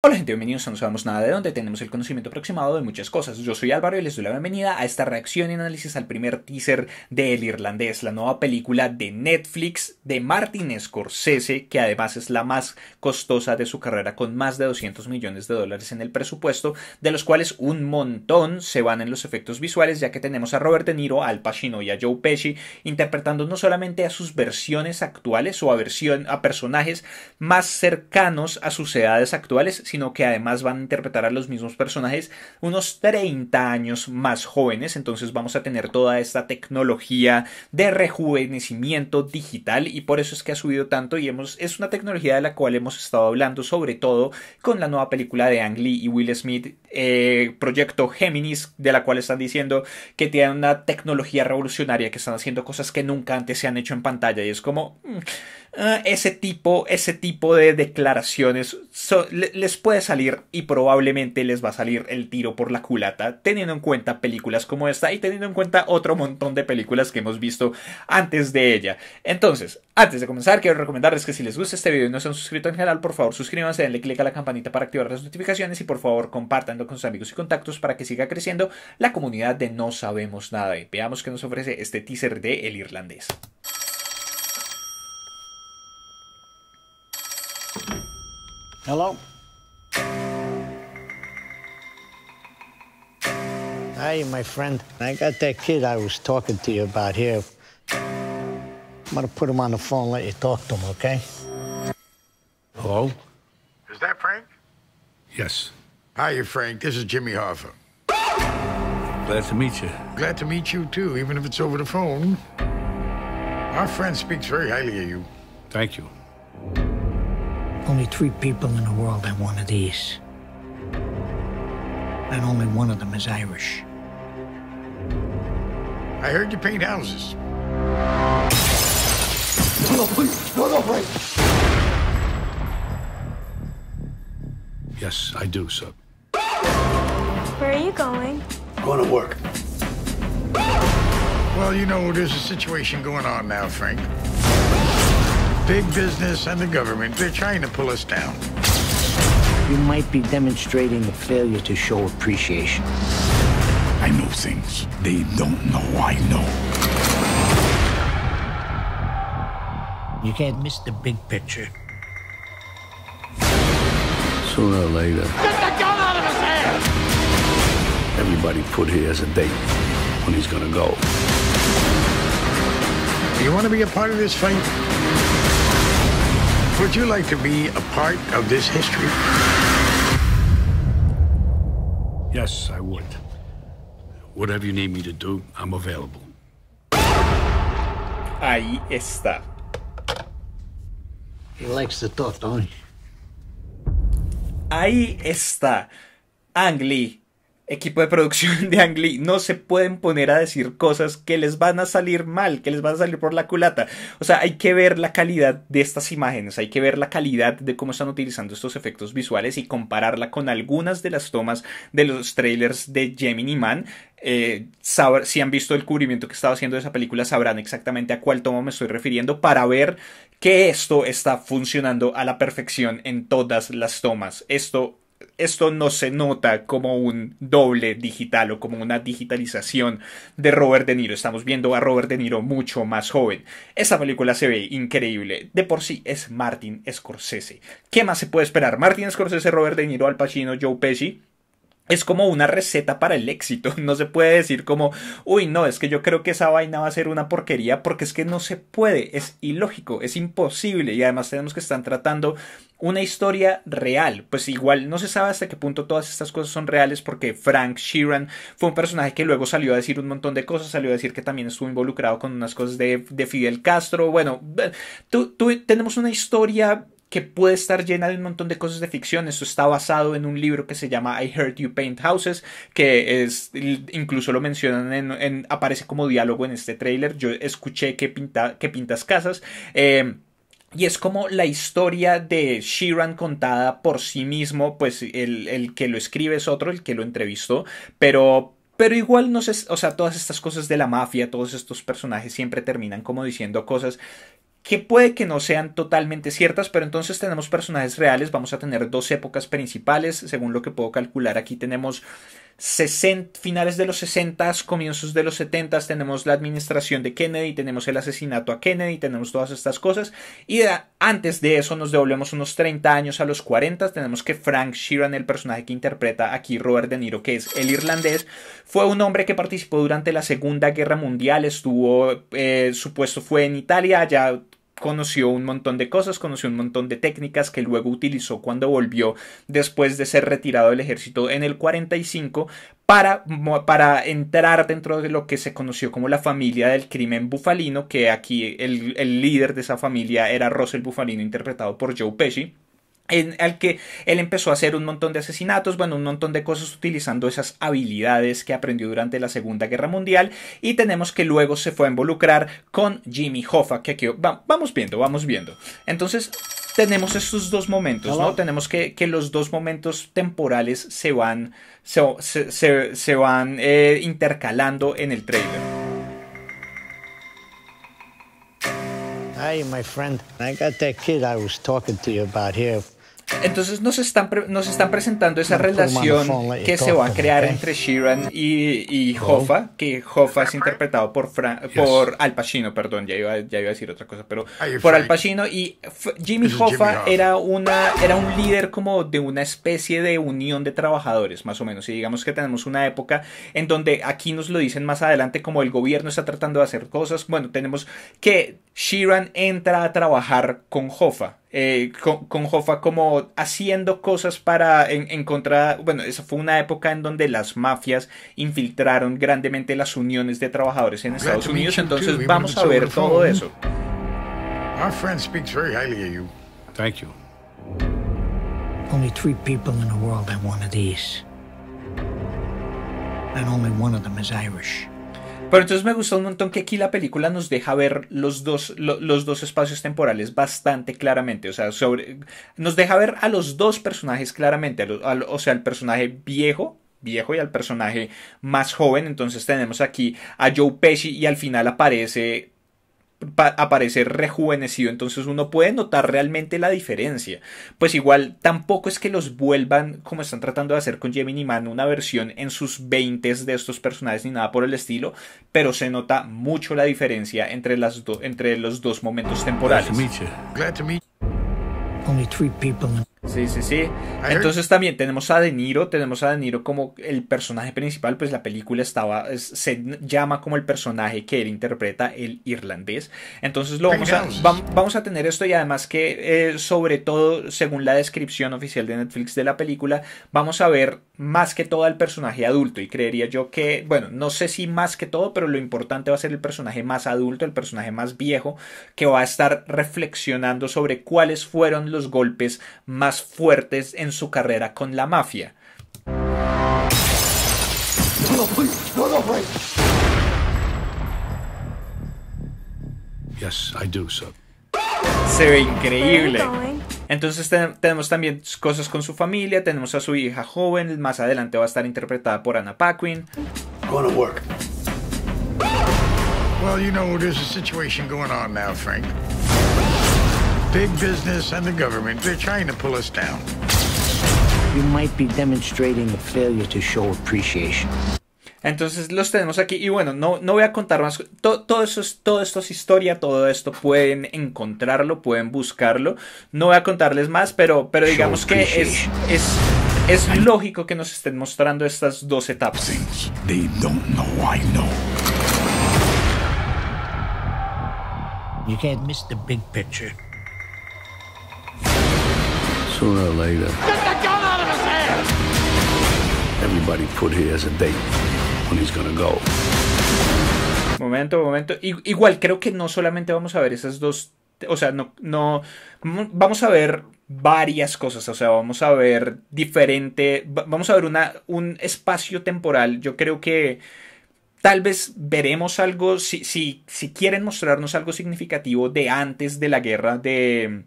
Hola gente, bienvenidos a No Sabemos Nada de Dónde, tenemos el conocimiento aproximado de muchas cosas. Yo soy Álvaro y les doy la bienvenida a esta reacción y análisis al primer teaser de El Irlandés, la nueva película de Netflix de Martin Scorsese, que además es la más costosa de su carrera con más de 200 millones de dólares en el presupuesto, de los cuales un montón se van en los efectos visuales, ya que tenemos a Robert De Niro, Al Pacino y a Joe Pesci interpretando no solamente a sus versiones actuales o a, a personajes más cercanos a sus edades actuales, sino que además van a interpretar a los mismos personajes unos 30 años más jóvenes, entonces vamos a tener toda esta tecnología de rejuvenecimiento digital y por eso es que ha subido tanto y hemos, es una tecnología de la cual hemos estado hablando sobre todo con la nueva película de Ang Lee y Will Smith, eh, Proyecto Géminis, de la cual están diciendo que tiene una tecnología revolucionaria, que están haciendo cosas que nunca antes se han hecho en pantalla y es como... Mm, Ah, ese tipo, ese tipo de declaraciones les puede salir y probablemente les va a salir el tiro por la culata, teniendo en cuenta películas como esta y teniendo en cuenta otro montón de películas que hemos visto antes de ella. Entonces, antes de comenzar, quiero recomendarles que si les gusta este video y no se han suscrito en general por favor suscríbanse, denle click a la campanita para activar las notificaciones y por favor compartanlo con sus amigos y contactos para que siga creciendo la comunidad de No Sabemos Nada y veamos qué nos ofrece este teaser de El Irlandés. Hello? Hey, my friend. I got that kid I was talking to you about here. I'm gonna put him on the phone and let you talk to him, okay? Hello? Is that Frank? Yes. Hiya, Frank. This is Jimmy Hoffa. Glad to meet you. Glad to meet you, too, even if it's over the phone. Our friend speaks very highly of you. Thank you. Only three people in the world have one of these. And only one of them is Irish. I heard you paint houses. No, please, no, no, please. Yes, I do, sir. Where are you going? Going to work. Well, you know, there's a situation going on now, Frank. Big business and the government, they're trying to pull us down. You might be demonstrating a failure to show appreciation. I know things they don't know I know. You can't miss the big picture. Sooner or later. Get the gun out of his hand! Everybody put here has a date when he's gonna go. You want to be a part of this fight? Would you like to be a part of this history? Yes, I would. Whatever you need me to do, I'm available. Ahí está. He likes the thought, don't he? Ahí está. Ang Lee equipo de producción de Ang Lee, no se pueden poner a decir cosas que les van a salir mal, que les van a salir por la culata. O sea, hay que ver la calidad de estas imágenes, hay que ver la calidad de cómo están utilizando estos efectos visuales y compararla con algunas de las tomas de los trailers de Gemini Man. Eh, si han visto el cubrimiento que estaba haciendo de esa película, sabrán exactamente a cuál toma me estoy refiriendo para ver que esto está funcionando a la perfección en todas las tomas. Esto esto no se nota como un doble digital o como una digitalización de Robert De Niro. Estamos viendo a Robert De Niro mucho más joven. Esta película se ve increíble. De por sí es Martin Scorsese. ¿Qué más se puede esperar? Martin Scorsese, Robert De Niro, Al Pacino, Joe Pesci es como una receta para el éxito. No se puede decir como, uy, no, es que yo creo que esa vaina va a ser una porquería porque es que no se puede, es ilógico, es imposible y además tenemos que estar tratando una historia real. Pues igual no se sabe hasta qué punto todas estas cosas son reales porque Frank Sheeran fue un personaje que luego salió a decir un montón de cosas, salió a decir que también estuvo involucrado con unas cosas de, de Fidel Castro. Bueno, eh, tú, tú, tenemos una historia que puede estar llena de un montón de cosas de ficción. Esto está basado en un libro que se llama I Heard You Paint Houses, que es incluso lo mencionan en, aparece como diálogo en este trailer. Yo escuché que que pintas casas. Eh, y es como la historia de Sheeran contada por sí mismo, pues el, el que lo escribe es otro, el que lo entrevistó, pero pero igual no sé, o sea, todas estas cosas de la mafia, todos estos personajes siempre terminan como diciendo cosas que puede que no sean totalmente ciertas, pero entonces tenemos personajes reales, vamos a tener dos épocas principales, según lo que puedo calcular, aquí tenemos finales de los 60, comienzos de los 70, tenemos la administración de Kennedy, tenemos el asesinato a Kennedy, tenemos todas estas cosas. Y antes de eso nos devolvemos unos 30 años a los 40, tenemos que Frank Sheeran, el personaje que interpreta aquí Robert De Niro, que es el irlandés, fue un hombre que participó durante la Segunda Guerra Mundial, estuvo, eh, supuesto fue en Italia, allá conoció un montón de cosas, conoció un montón de técnicas que luego utilizó cuando volvió después de ser retirado del ejército en el 45 para, para entrar dentro de lo que se conoció como la familia del crimen bufalino, que aquí el, el líder de esa familia era Russell Bufalino interpretado por Joe Pesci en el que él empezó a hacer un montón de asesinatos, bueno, un montón de cosas utilizando esas habilidades que aprendió durante la Segunda Guerra Mundial y tenemos que luego se fue a involucrar con Jimmy Hoffa, que aquí vamos viendo, vamos viendo. Entonces tenemos esos dos momentos, ¿no? Tenemos que, los dos momentos temporales se van, se, van eh, intercalando en el trailer. Hey, my friend, I got that kid I was talking to you about here. Entonces nos están, nos están presentando esa relación que se va a crear entre Sheeran y, Hoffa, que Hoffa es interpretado por, por Al Pacino, perdón, ya iba, ya iba a decir otra cosa, pero por Al Pacino y Jimmy Hoffa era, una, era un líder como de una especie de unión de trabajadores, más o menos, y digamos que tenemos una época en donde aquí nos lo dicen más adelante como el gobierno está tratando de hacer cosas, bueno, tenemos que Sheeran entra a trabajar con Hoffa eh, con, con, Hoffa como haciendo cosas para encontrar, bueno, esa fue una época en donde las mafias infiltraron grandemente las uniones de trabajadores en ah, Estados Unidos, entonces vamos a ver todo eso. Our friend speaks very highly of you. Thank you. Irish. Pero entonces me gustó un montón que aquí la película nos deja ver los dos, los dos espacios temporales bastante claramente. O sea, sobre, nos deja ver a los dos personajes claramente. o sea, al personaje viejo, viejo y al personaje más joven. Entonces tenemos aquí a Joe Pesci y al final aparece aparecer rejuvenecido, entonces uno puede notar realmente la diferencia. Pues igual tampoco es que los vuelvan como están tratando de hacer con Gemini Man una versión en sus 20 de estos personajes ni nada por el estilo, pero se nota mucho la diferencia entre, las entre los dos momentos temporales. Sí, sí, sí. Entonces también tenemos a De Niro, tenemos a De Niro como el personaje principal, pues la película estaba, se llama como el personaje que él interpreta, el irlandés. Entonces lo vamos a, tener esto y además que eh, sobre todo según la descripción oficial de Netflix de la película, vamos a ver más que todo al personaje adulto y creería yo que, bueno, no sé si más que todo, pero lo importante va a ser el personaje más adulto, el personaje más viejo, que va a estar reflexionando sobre cuáles fueron los golpes más fuertes en su carrera con la mafia. Se ve increíble. Entonces tenemos también cosas con su familia, tenemos a su hija joven, más adelante va a estar interpretada por Anna Paquin. Big business and the government, they're trying to pull us down. You might be demonstrating a failure to show appreciation. Entonces los tenemos aquí y bueno, no, no voy a contar más. Todo, todo, eso es, todo esto es historia, todo esto pueden encontrarlo, pueden buscarlo. No voy a contarles más, pero, pero digamos que es, es, es lógico que nos estén mostrando estas dos etapas. They don't know I know. You can't miss the big picture later. Everybody put here as a date when he's gonna go. Momento, momento. Igual creo que no solamente vamos a ver esas dos. O sea, no, no. Vamos a ver varias cosas. O sea, vamos a ver diferente. Vamos a ver una, un espacio temporal. Yo creo que tal vez veremos algo, si, si, quieren mostrarnos algo significativo de antes de la guerra de,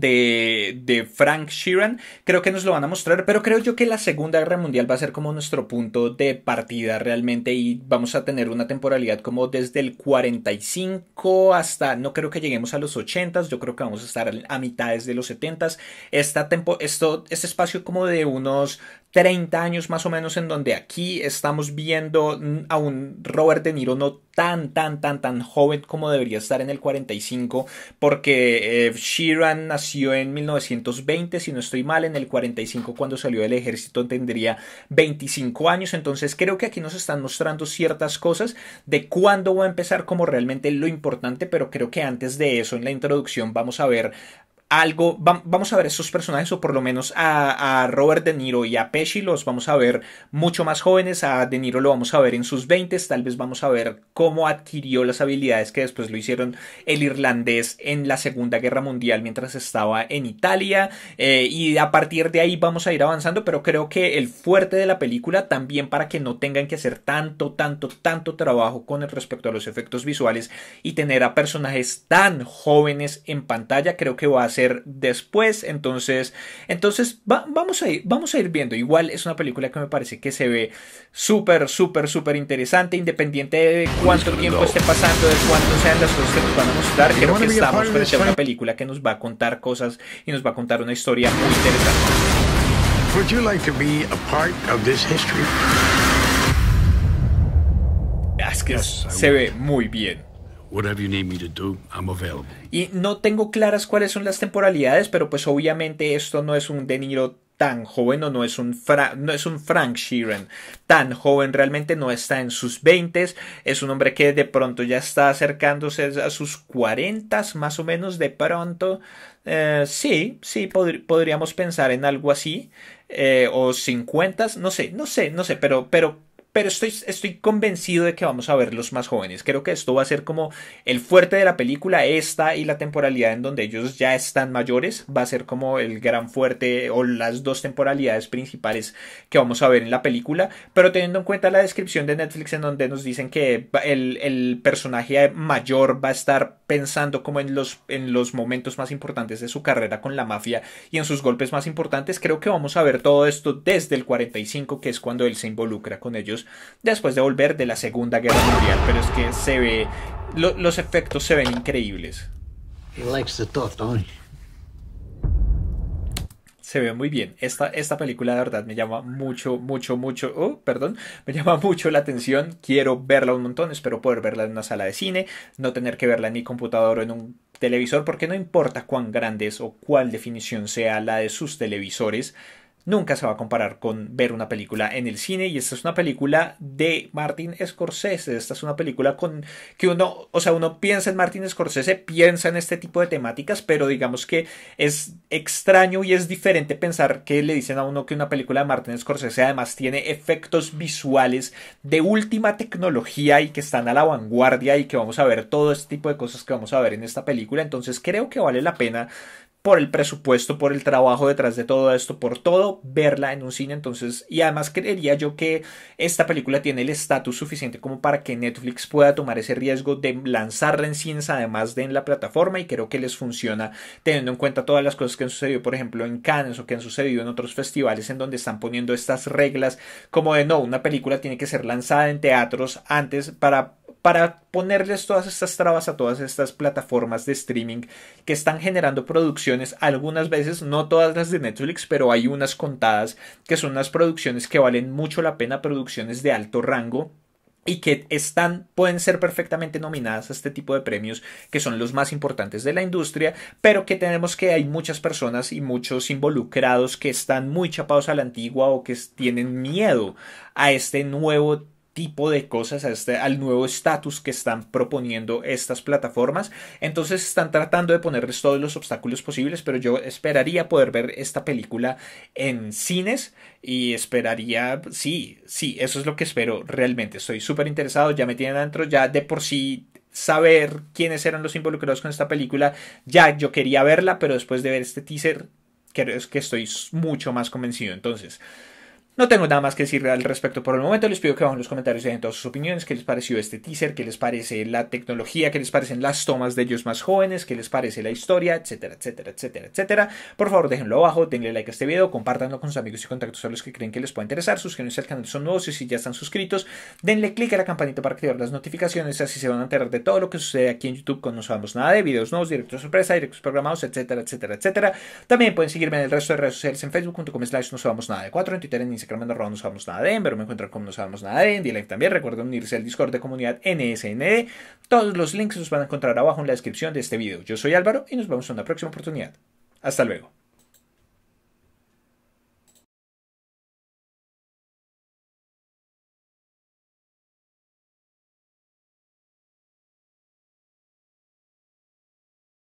de, Frank Sheeran. Creo que nos lo van a mostrar, pero creo yo que la Segunda Guerra Mundial va a ser como nuestro punto de partida realmente y vamos a tener una temporalidad como desde el 45 hasta, no creo que lleguemos a los 80, yo creo que vamos a estar a mitades de los 70. Esta tempo, esto, este espacio como de unos 30 años más o menos en donde aquí estamos viendo a un Robert De Niro no tan, tan, tan, tan joven como debería estar en el 45 porque eh, Sheeran nació en 1920, si no estoy mal, en el 45 cuando salió del ejército tendría 25 años, entonces creo que aquí nos están mostrando ciertas cosas de cuándo va a empezar como realmente lo importante, pero creo que antes de eso en la introducción vamos a ver algo, vamos a ver esos personajes, o por lo menos a, Robert De Niro y a Pesci los vamos a ver mucho más jóvenes, a De Niro lo vamos a ver en sus 20, tal vez vamos a ver cómo adquirió las habilidades que después lo hicieron el irlandés en la Segunda Guerra Mundial mientras estaba en Italia, eh, y a partir de ahí vamos a ir avanzando, pero creo que el fuerte de la película también para que no tengan que hacer tanto, tanto, tanto trabajo con el respecto a los efectos visuales y tener a personajes tan jóvenes en pantalla, creo que va a hacer después. Entonces, entonces vamos, a ir, vamos a ir viendo. Igual es una película que me parece que se ve súper, súper, súper interesante, independiente de cuánto tiempo esté pasando, de cuánto sean las cosas que nos van a mostrar. Creo que estamos frente a una película que nos va a contar cosas y nos va a contar una historia muy interesante. se ve muy bien. Y no tengo claras cuáles son las temporalidades, pero pues obviamente esto no es un De tan joven o no es un, no es un Frank Sheeran tan joven, realmente no está en sus 20, es un hombre que de pronto ya está acercándose a sus 40 más o menos de pronto. Eh, sí, sí, podríamos pensar en algo así. Eh, o 50, no sé, no sé, no sé, pero, pero pero estoy, estoy convencido de que vamos a ver los más jóvenes. Creo que esto va a ser como el fuerte de la película, esta y la temporalidad en donde ellos ya están mayores, va a ser como el gran fuerte o las dos temporalidades principales que vamos a ver en la película, pero teniendo en cuenta la descripción de Netflix en donde nos dicen que el, el personaje mayor va a estar pensando como en los, en los momentos más importantes de su carrera con la mafia y en sus golpes más importantes, creo que vamos a ver todo esto desde el 45, que es cuando él se involucra con ellos después de volver de la Segunda Guerra Mundial. Pero es que se ve, los efectos se ven increíbles. Se ve muy bien. Esta, esta película de verdad me llama mucho, mucho, mucho, oh, perdón, me llama mucho la atención. Quiero verla un montón, espero poder verla en una sala de cine, no tener que verla en mi computador o en un televisor, porque no importa cuán grandes o cuál definición sea la de sus televisores, nunca se va a comparar con ver una película en el cine y esta es una película de Martin Scorsese, esta es una película con que uno, o sea, uno piensa en Martin Scorsese, piensa en este tipo de temáticas, pero digamos que es extraño y es diferente pensar que le dicen a uno que una película de Martin Scorsese además tiene efectos visuales de última tecnología y que están a la vanguardia y que vamos a ver todo este tipo de cosas que vamos a ver en esta película, entonces creo que vale la pena por el presupuesto, por el trabajo detrás de todo esto, por todo, verla en un cine. Entonces, y además creería yo que esta película tiene el estatus suficiente como para que Netflix pueda tomar ese riesgo de lanzarla en cines, además de en la plataforma, y creo que les funciona teniendo en cuenta todas las cosas que han sucedido, por ejemplo, en Cannes o que han sucedido en otros festivales en donde están poniendo estas reglas como de no, una película tiene que ser lanzada en teatros antes para para ponerles todas estas trabas a todas estas plataformas de streaming que están generando producciones, algunas veces, no todas las de Netflix, pero hay unas contadas que son unas producciones que valen mucho la pena, producciones de alto rango y que están, pueden ser perfectamente nominadas a este tipo de premios que son los más importantes de la industria, pero que tenemos que hay muchas personas y muchos involucrados que están muy chapados a la antigua o que tienen miedo a este nuevo tipo de cosas, este, al nuevo estatus que están proponiendo estas plataformas. Entonces están tratando de ponerles todos los obstáculos posibles, pero yo esperaría poder ver esta película en cines y esperaría, sí, sí, eso es lo que espero realmente. Estoy súper interesado, ya me tienen adentro, ya de por sí saber quiénes eran los involucrados con esta película, ya yo quería verla, pero después de ver este teaser, creo que estoy mucho más convencido. Entonces, no tengo nada más que decir al respecto por el momento. Les pido que bajen los comentarios y den todas sus opiniones. ¿Qué les pareció este teaser? ¿Qué les parece la tecnología? ¿Qué les parecen las tomas de ellos más jóvenes? ¿Qué les parece la historia? Etcétera, etcétera, etcétera, etcétera. Por favor, déjenlo abajo, denle like a este video, compártanlo con sus amigos y contactos a los que creen que les puede interesar. Suscríbanse al canal si son nuevos y si ya están suscritos, denle click a la campanita para activar las notificaciones. Así se van a enterar de todo lo que sucede aquí en YouTube con no nada de videos nuevos, directos sorpresa, directos programados, etcétera, etcétera, etcétera. También pueden seguirme en el resto de redes sociales en facebook.com slash no nada de en Twitter Sacramento Raw no sabemos nada de, en me encuentro como no sabemos nada de, en también. Recuerden unirse al Discord de comunidad NSND. Todos los links los van a encontrar abajo en la descripción de este video. Yo soy Álvaro y nos vemos en una próxima oportunidad. Hasta luego.